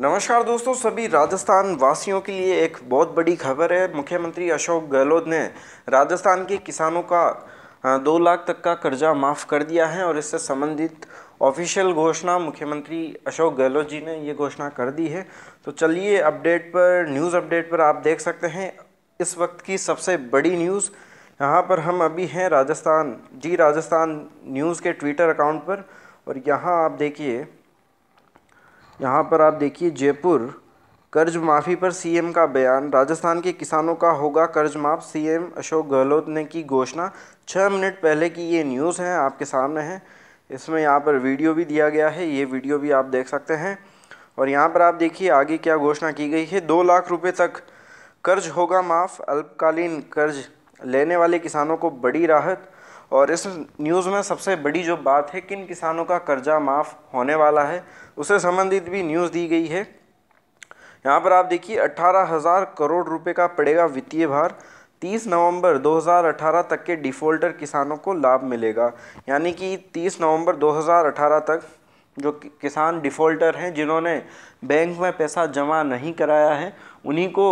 नमस्कार दोस्तों सभी राजस्थान वासियों के लिए एक बहुत बड़ी खबर है मुख्यमंत्री अशोक गहलोत ने राजस्थान के किसानों का दो लाख तक का कर्जा माफ़ कर दिया है और इससे संबंधित ऑफिशियल घोषणा मुख्यमंत्री अशोक गहलोत जी ने ये घोषणा कर दी है तो चलिए अपडेट पर न्यूज़ अपडेट पर आप देख सकते हैं इस वक्त की सबसे बड़ी न्यूज़ यहाँ पर हम अभी हैं राजस्थान जी राजस्थान न्यूज़ के ट्विटर अकाउंट पर और यहाँ आप देखिए यहाँ पर आप देखिए जयपुर कर्ज माफ़ी पर सीएम का बयान राजस्थान के किसानों का होगा कर्ज माफ सीएम अशोक गहलोत ने की घोषणा छः मिनट पहले की ये न्यूज़ है आपके सामने है इसमें यहाँ पर वीडियो भी दिया गया है ये वीडियो भी आप देख सकते हैं और यहाँ पर आप देखिए आगे क्या घोषणा की गई है दो लाख रुपये तक कर्ज होगा माफ़ अल्पकालीन कर्ज लेने वाले किसानों को बड़ी राहत और इस न्यूज़ में सबसे बड़ी जो बात है किन किसानों का कर्जा माफ़ होने वाला है उससे संबंधित भी न्यूज़ दी गई है यहाँ पर आप देखिए अट्ठारह हज़ार करोड़ रुपए का पड़ेगा वित्तीय भार 30 नवंबर 2018 तक के डिफ़ॉल्टर किसानों को लाभ मिलेगा यानी कि 30 नवंबर 2018 तक जो किसान डिफ़ॉल्टर हैं जिन्होंने बैंक में पैसा जमा नहीं कराया है उन्हीं को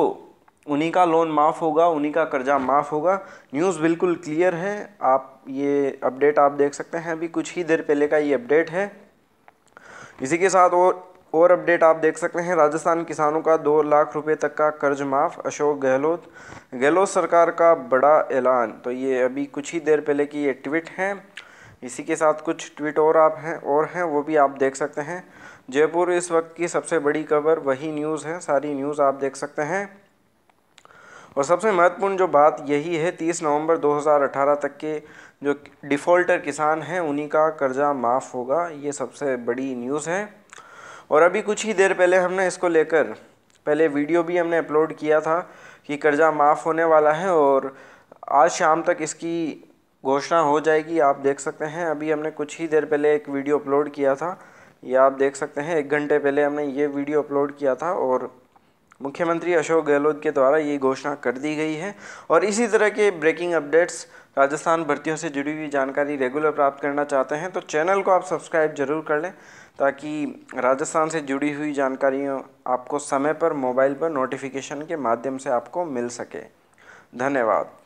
उन्हीं का लोन माफ़ होगा उन्हीं का कर्जा माफ़ होगा न्यूज़ बिल्कुल क्लियर है आप ये अपडेट आप देख सकते हैं अभी कुछ ही देर पहले का ये अपडेट है इसी के साथ और और अपडेट आप देख सकते हैं राजस्थान किसानों का दो लाख रुपए तक का कर्ज माफ़ अशोक गहलोत गहलोत सरकार का बड़ा ऐलान तो ये अभी कुछ ही देर पहले की ये ट्वीट हैं इसी के साथ कुछ ट्वीट और आप हैं और हैं वो भी आप देख सकते हैं जयपुर इस वक्त की सबसे बड़ी खबर वही न्यूज़ है सारी न्यूज़ आप देख सकते हैं और सबसे महत्वपूर्ण जो बात यही है तीस नवंबर 2018 तक के जो डिफ़ॉल्टर किसान हैं उन्हीं का कर्ज़ा माफ़ होगा ये सबसे बड़ी न्यूज़ है और अभी कुछ ही देर पहले हमने इसको लेकर पहले वीडियो भी हमने अपलोड किया था कि कर्ज़ा माफ़ होने वाला है और आज शाम तक इसकी घोषणा हो जाएगी आप देख सकते हैं अभी हमने कुछ ही देर पहले एक वीडियो अपलोड किया था ये आप देख सकते हैं एक घंटे पहले हमने ये वीडियो अपलोड किया था और मुख्यमंत्री अशोक गहलोत के द्वारा ये घोषणा कर दी गई है और इसी तरह के ब्रेकिंग अपडेट्स राजस्थान भर्तियों से जुड़ी हुई जानकारी रेगुलर प्राप्त करना चाहते हैं तो चैनल को आप सब्सक्राइब जरूर कर लें ताकि राजस्थान से जुड़ी हुई जानकारियों आपको समय पर मोबाइल पर नोटिफिकेशन के माध्यम से आपको मिल सके धन्यवाद